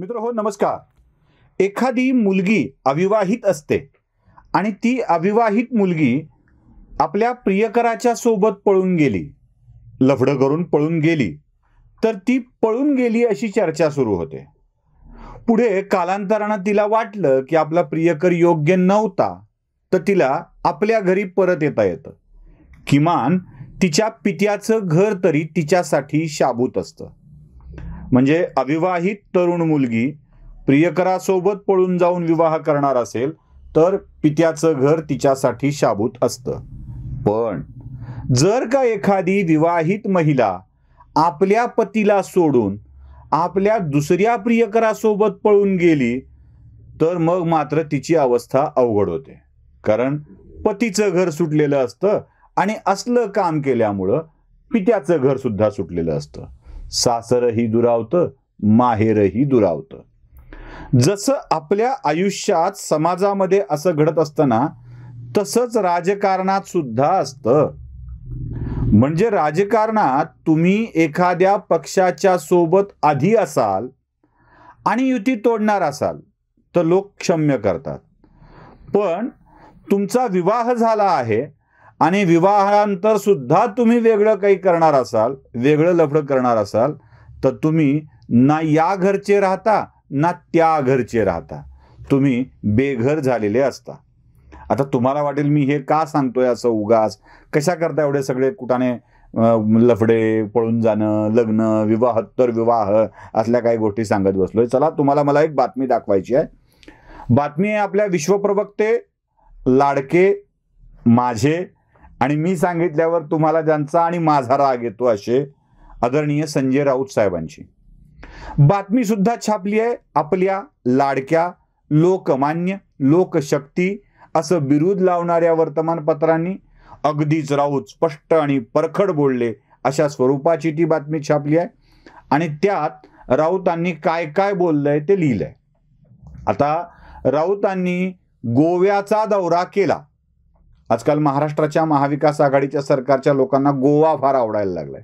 मित्र हो नमस्कार एखादी मुलगी अविवाहित असते आणि ती अविवाहित मुलगी आपल्या प्रियकराच्या सोबत पळून गेली लफडं करून पळून गेली तर ती पळून गेली अशी चर्चा सुरू होते पुढे कालांतरानं तिला वाटलं की आपला प्रियकर योग्य नव्हता तर तिला आपल्या घरी परत येता येत किमान तिच्या पित्याचं घर तरी तिच्यासाठी शाबूत असतं म्हणजे अविवाहित तरुण मुलगी प्रियकरासोबत पळून जाऊन विवाह करणार असेल तर पित्याचं घर तिच्यासाठी शाबूत असतं पण जर का एखादी विवाहित महिला आपल्या पतीला सोडून आपल्या दुसऱ्या प्रियकरासोबत पळून गेली तर मग मात्र तिची अवस्था अवघड होते कारण पतीचं घर सुटलेलं असतं आणि असलं काम केल्यामुळं पित्याचं घर सुद्धा सुटलेलं असतं सासरही दुरावतं माहेरही दुरावतं जसं आपल्या आयुष्यात समाजामध्ये असं घडत असताना तसंच राजकारणात सुद्धा असतं म्हणजे राजकारणात तुम्ही एखाद्या पक्षाच्या सोबत आधी असाल आणि युती तोडणार असाल तर लोक क्षम्य करतात पण तुमचा विवाह झाला आहे आणि विवाहानंतर सुद्धा तुम्ही वेगळं काही करणार असाल वेगळं लफडं करणार असाल तर तुम्ही ना या घरचे राहता ना त्या घरचे राहता तुम्ही बेघर झालेले असता आता तुम्हाला वाटेल मी हे का सांगतोय असं उगास कशा करता एवढे सगळे कुठाने लफडे पळून जाणं लग्न विवाह तर विवाह असल्या काही गोष्टी सांगत बसलोय चला तुम्हाला मला एक बातमी दाखवायची आहे बातमी आहे आपल्या विश्वप्रवक्ते लाडके माझे आणि मी सांगितल्यावर तुम्हाला ज्यांचा आणि माझा राग येतो असे आदरणीय संजय राऊत साहेबांची बातमी सुद्धा छापली आहे आपल्या लाडक्या लोकमान्य लोकशक्ती असं बिरुद लावणाऱ्या वर्तमानपत्रांनी अगदीच राऊत स्पष्ट आणि परखड बोलले अशा स्वरूपाची ती बातमी छापली आहे आणि त्यात राऊतांनी काय काय बोललंय ते लिहिलंय आता राऊतांनी गोव्याचा दौरा केला आजकाल महाराष्ट्राच्या महाविकास आघाडीच्या सरकारच्या लोकांना गोवा फार आवडायला लागलाय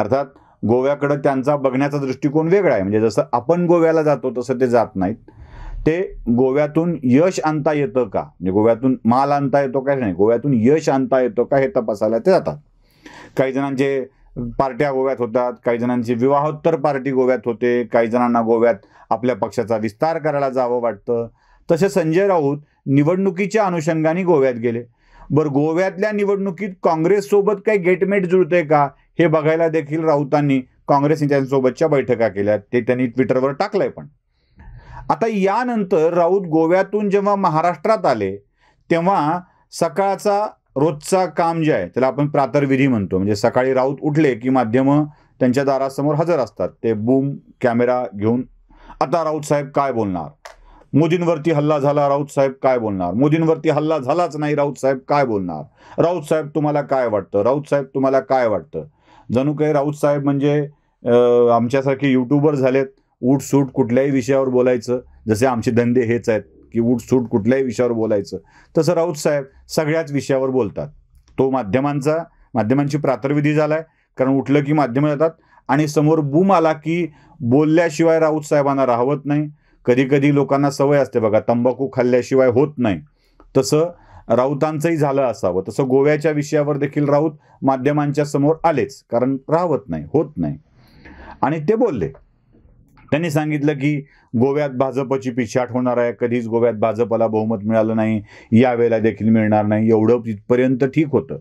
अर्थात गोव्याकडं त्यांचा बघण्याचा दृष्टिकोन वेगळा आहे म्हणजे जसं आपण गोव्याला जातो तसं ते जात नाहीत ते गोव्यातून यश आणता येतं का म्हणजे गोव्यातून माल आणता येतो का नाही गोव्यातून यश आणता येतो का हे तपासायला ते जातात काही जणांचे पार्ट्या गोव्यात होतात काही जणांचे विवाहोत्तर पार्टी गोव्यात होते काही जणांना गोव्यात आपल्या पक्षाचा विस्तार करायला जावं वाटतं तसे संजय राऊत निवडणुकीच्या अनुषंगाने गोव्यात गेले बरं गोव्यातल्या निवडणुकीत काँग्रेस सोबत काही गेटमेट जुळते का हे बघायला देखील राऊतांनी काँग्रेस नेत्यांसोबतच्या बैठका केल्या ते त्यांनी ट्विटरवर टाकलंय पण आता यानंतर राऊत गोव्यातून जेव्हा महाराष्ट्रात आले तेव्हा सकाळचा रोजचा काम जे आहे त्याला आपण प्रातर्विधी म्हणतो म्हणजे सकाळी राऊत उठले की माध्यम त्यांच्या दारासमोर हजर असतात ते बूम कॅमेरा घेऊन आता राऊत साहेब काय बोलणार मोदींवरती हल्ला झाला राऊत साहेब काय बोलणार मोदींवरती हल्ला झालाच नाही राऊत साहेब काय बोलणार राऊत साहेब तुम्हाला काय वाटतं राऊत साहेब तुम्हाला काय वाटतं जणू काही राऊत साहेब म्हणजे आमच्यासारखे युट्यूबर झालेत सूट कुठल्याही विषयावर बोलायचं जसे आमचे धंदे हेच आहेत की सूट कुठल्याही विषयावर बोलायचं तसं राऊत साहेब सगळ्याच विषयावर बोलतात तो माध्यमांचा माध्यमांची प्रातर्विधी झाला आहे कारण उठलं की माध्यमं येतात आणि समोर बूम आला की बोलल्याशिवाय राऊत साहेबांना राहवत नाही कधी कधी लोकांना सवय असते बघा तंबाखू खाल्ल्याशिवाय होत नाही तसं राऊतांचंही झालं असावं तसं गोव्याच्या विषयावर देखील राऊत माध्यमांच्या समोर आलेच कारण राहत नाही होत नाही आणि ते बोलले त्यांनी सांगितलं की गोव्यात भाजपची पिछाट होणार आहे कधीच गोव्यात भाजपला बहुमत मिळालं नाही यावेळेला देखील मिळणार नाही एवढं तिथपर्यंत ठीक होतं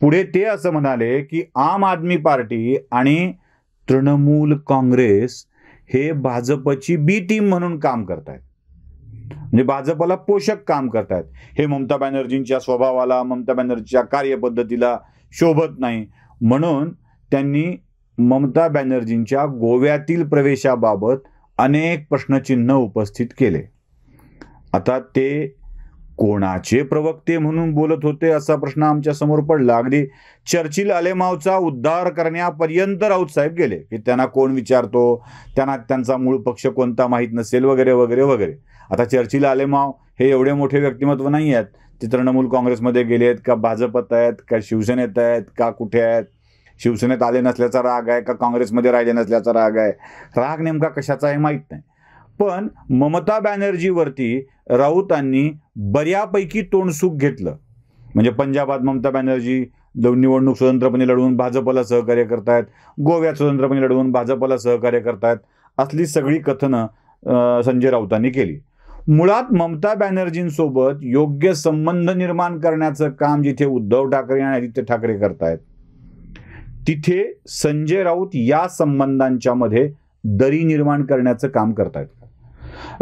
पुढे ते असं म्हणाले की आम आदमी पार्टी आणि तृणमूल काँग्रेस हे भाजपची बी टीम म्हणून काम करतायत म्हणजे भाजपला पोषक काम आहेत हे ममता बॅनर्जींच्या स्वभावाला ममता बॅनर्जीच्या कार्यपद्धतीला शोभत नाही म्हणून त्यांनी ममता बॅनर्जींच्या गोव्यातील प्रवेशाबाबत अनेक प्रश्नचिन्ह उपस्थित केले आता ते कोणाचे प्रवक्ते म्हणून बोलत होते असा प्रश्न आमच्या समोर पडला अगदी चर्चिल आलेमावचा उद्धार करण्यापर्यंत राऊत साहेब गेले की त्यांना कोण विचारतो त्यांना त्यांचा मूळ पक्ष कोणता माहीत नसेल वगैरे वगैरे वगैरे आता चर्चिल आलेमाव हे एवढे मोठे व्यक्तिमत्व नाही आहेत ते तृणमूल काँग्रेसमध्ये गेले आहेत का भाजपत आहेत का शिवसेनेत आहेत का कुठे आहेत शिवसेनेत आले नसल्याचा राग आहे का काँग्रेसमध्ये राहिले नसल्याचा राग आहे राग नेमका कशाचा आहे माहीत नाही पण ममता बॅनर्जीवरती राऊतांनी बऱ्यापैकी तोंडसुख घेतलं म्हणजे पंजाबात ममता बॅनर्जी निवडणूक स्वतंत्रपणे लढवून भाजपला सहकार्य करतायत गोव्यात स्वतंत्रपणे लढवून भाजपला सहकार्य करतायत असली सगळी कथनं संजय राऊतांनी केली मुळात ममता बॅनर्जींसोबत योग्य संबंध निर्माण करण्याचं काम जिथे उद्धव ठाकरे आणि आदित्य ठाकरे करतायत तिथे संजय राऊत या संबंधांच्यामध्ये दरी निर्माण करण्याचं काम करतायत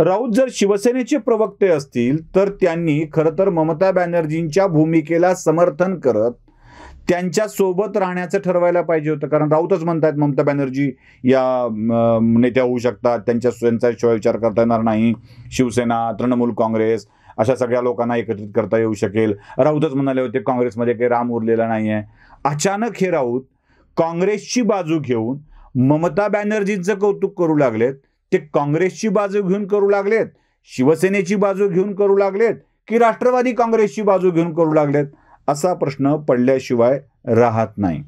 राऊत जर शिवसेनेचे प्रवक्ते असतील तर त्यांनी खरं तर ममता बॅनर्जींच्या भूमिकेला समर्थन करत त्यांच्या सोबत राहण्याचं ठरवायला पाहिजे होतं कारण राऊतच म्हणतात ममता बॅनर्जी या नेत्या होऊ शकतात त्यांच्या स्वयंचा विचार करता येणार नाही शिवसेना तृणमूल काँग्रेस अशा सगळ्या लोकांना एकत्रित करता येऊ शकेल राऊतच म्हणाले होते काँग्रेसमध्ये काही राम उरलेला नाही आहे अचानक हे राऊत काँग्रेसची बाजू घेऊन ममता बॅनर्जींचं कौतुक करू लागलेत ते काँग्रेसची बाजू घेऊन करू लागलेत शिवसेनेची बाजू घेऊन करू लागलेत की राष्ट्रवादी काँग्रेसची बाजू घेऊन करू लागलेत असा प्रश्न पडल्याशिवाय राहत नाही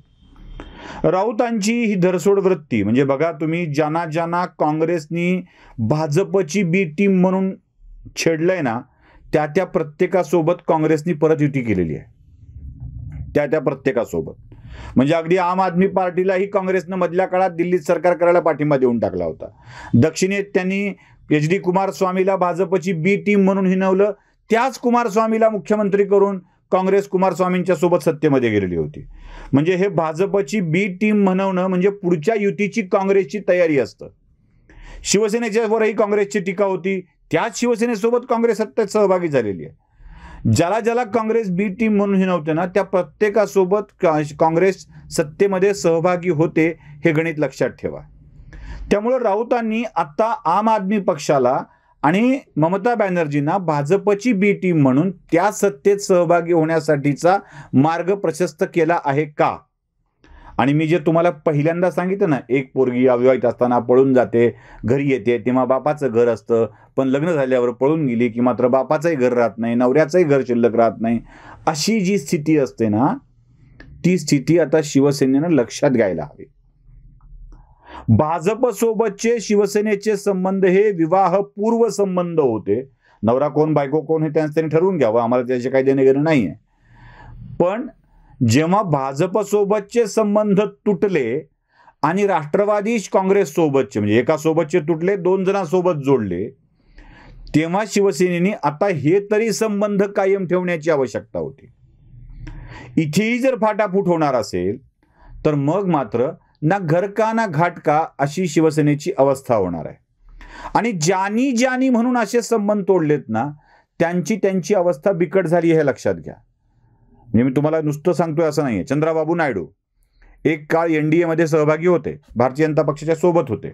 राऊतांची ही धरसोड वृत्ती म्हणजे बघा तुम्ही ज्यांना ज्यांना काँग्रेसनी भाजपची बी टीम म्हणून छेडलंय ना त्या त्या प्रत्येकासोबत काँग्रेसनी परत युती केलेली आहे त्या त्या प्रत्येकासोबत म्हणजे अगदी आम आदमी पार्टीलाही काँग्रेसनं मधल्या काळात दिल्लीत सरकार करायला पाठिंबा देऊन टाकला होता दक्षिणेत त्यांनी एच डी कुमारस्वामीला भाजपची बी टीम म्हणून हिनवलं त्याच कुमारस्वामीला मुख्यमंत्री करून काँग्रेस कुमारस्वामींच्या सोबत सत्तेमध्ये गेलेली होती म्हणजे हे भाजपची बी टीम म्हणवणं म्हणजे पुढच्या युतीची काँग्रेसची तयारी असतं शिवसेनेच्यावरही काँग्रेसची टीका होती त्याच शिवसेनेसोबत काँग्रेस सत्तेत सहभागी झालेली आहे ज्याला ज्याला काँग्रेस बी टीम म्हणून हे नव्हते ना त्या प्रत्येकासोबत काँग्रेस सत्तेमध्ये सहभागी होते हे गणित लक्षात ठेवा त्यामुळं राऊतांनी आता आम आदमी पक्षाला आणि ममता बॅनर्जींना भाजपची बी टीम म्हणून त्या सत्तेत सहभागी होण्यासाठीचा मार्ग प्रशस्त केला आहे का आणि मी जे तुम्हाला पहिल्यांदा सांगितलं ना एक पोरगी अविवाहित असताना पळून जाते घरी येते तेव्हा बापाचं घर असतं पण लग्न झाल्यावर पळून गेली की मात्र बापाचंही घर राहत नाही नवऱ्याचंही घर शिल्लक राहत नाही अशी जी स्थिती असते ना ती स्थिती आता शिवसेनेनं लक्षात घ्यायला हवी भाजपसोबतचे शिवसेनेचे संबंध हे विवाहपूर्व संबंध होते नवरा कोण बायको कोण हे त्यांनी ठरवून घ्यावं आम्हाला त्याचे काही देणे घेणं नाही पण जेव्हा भाजपसोबतचे संबंध तुटले आणि राष्ट्रवादी सोबतचे म्हणजे एका सोबतचे तुटले दोन जणांसोबत जोडले तेव्हा शिवसेनेने आता हे तरी संबंध कायम ठेवण्याची आवश्यकता होती इथेही जर फाटाफूट होणार असेल तर मग मात्र ना घरका ना घाटका अशी शिवसेनेची अवस्था होणार आहे आणि ज्यानी ज्यानी म्हणून असे संबंध तोडलेत ना त्यांची त्यांची अवस्था बिकट झाली हे लक्षात घ्या म्हणजे मी तुम्हाला नुसतं सांगतोय असं नाही आहे चंद्राबाबू नायडू एक काळ एन डी एमध्ये सहभागी होते भारतीय जनता पक्षाच्या सोबत होते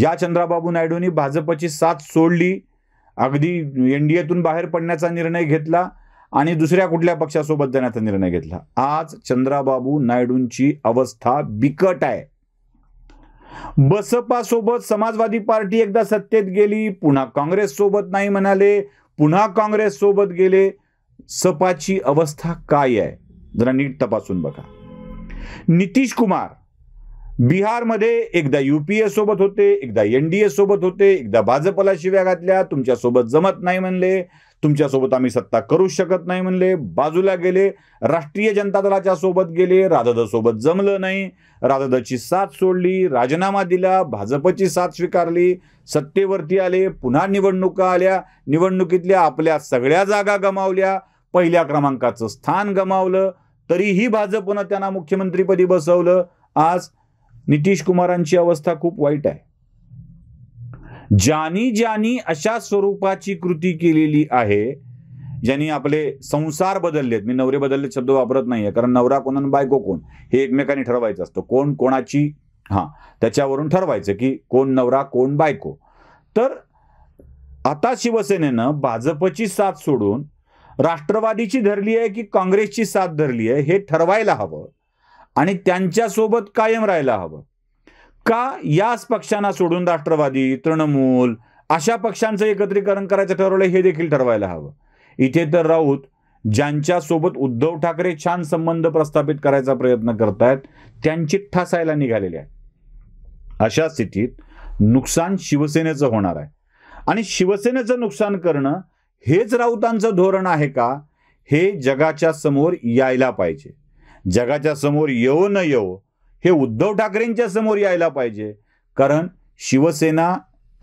या चंद्राबाबू नायडूंनी भाजपची साथ सोडली अगदी एन डी एतून बाहेर पडण्याचा निर्णय घेतला आणि दुसऱ्या कुठल्या पक्षासोबत जाण्याचा निर्णय घेतला आज चंद्राबाबू नायडूंची अवस्था बिकट आहे बसपासोबत समाजवादी पार्टी एकदा सत्तेत गेली पुन्हा काँग्रेससोबत नाही म्हणाले पुन्हा काँग्रेससोबत गेले सपाची अवस्था काय आहे जरा नीट तपासून बघा नितीश कुमार बिहारमध्ये एकदा युपीए सोबत होते एकदा एन डी ए सोबत होते एकदा भाजपला शिव्या घातल्या तुमच्यासोबत जमत नाही म्हणले तुमच्यासोबत आम्ही सत्ता करू शकत नाही म्हणले बाजूला गेले राष्ट्रीय जनता दलाच्या सोबत गेले सोबत जमलं नाही राजदची साथ सोडली राजीनामा दिला भाजपची साथ स्वीकारली सत्तेवरती आले पुन्हा निवडणुका आल्या निवडणुकीतल्या आपल्या सगळ्या जागा गमावल्या पहिल्या क्रमांकाचं स्थान गमावलं तरीही भाजपनं त्यांना मुख्यमंत्रीपदी बसवलं आज नितीश कुमारांची अवस्था खूप वाईट आहे ज्यानी ज्यानी अशा स्वरूपाची कृती केलेली आहे ज्यांनी आपले संसार बदललेत मी नवरे बदलले शब्द वापरत नाहीये कारण नवरा कोण आणि बायको कोण हे एकमेकांनी ठरवायचं असतं कोण कोणाची हा त्याच्यावरून ठरवायचं की कोण नवरा कोण बायको तर आता शिवसेनेनं भाजपची साथ सोडून राष्ट्रवादीची धरली आहे की काँग्रेसची साथ धरली आहे हे ठरवायला हवं आणि त्यांच्यासोबत कायम राहायला हवं का याच पक्षांना सोडून राष्ट्रवादी तृणमूल अशा पक्षांचं एकत्रीकरण करायचं ठरवलं हे देखील ठरवायला हवं इथे तर राऊत ज्यांच्यासोबत उद्धव ठाकरे छान संबंध प्रस्थापित करायचा प्रयत्न करतायत त्यांची ठासायला निघालेली आहे अशा स्थितीत नुकसान शिवसेनेचं होणार आहे आणि शिवसेनेचं नुकसान करणं हेच राऊतांचं धोरण आहे का हे जगाच्या समोर यायला पाहिजे जगाच्या समोर येऊ न येऊ हे उद्धव ठाकरेंच्या समोर यायला पाहिजे कारण शिवसेना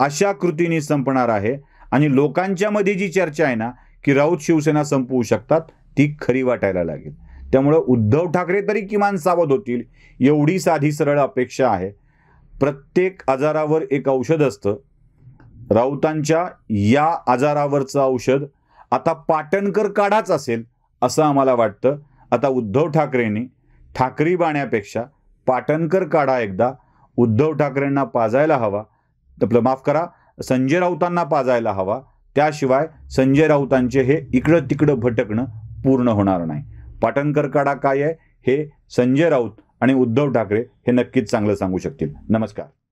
अशा कृतीने संपणार आहे आणि लोकांच्या मध्ये जी चर्चा आहे ना की राऊत शिवसेना संपवू शकतात ती खरी वाटायला लागेल त्यामुळं उद्धव ठाकरे तरी किमान सावध होतील एवढी साधी सरळ अपेक्षा आहे प्रत्येक आजारावर एक औषध असतं राऊतांच्या या आजारावरचं औषध आता पाटणकर काढाच असेल असं आम्हाला वाटतं आता उद्धव ठाकरेंनी ठाकरी बाण्यापेक्षा पाटणकर काढा एकदा उद्धव ठाकरेंना पाजायला हवा आपलं माफ करा संजय राऊतांना पाजायला हवा त्याशिवाय संजय राऊतांचे हे इकडं तिकडं भटकणं पूर्ण होणार नाही पाटणकर काढा काय आहे हे संजय राऊत आणि उद्धव ठाकरे हे नक्कीच चांगलं सांगू शकतील नमस्कार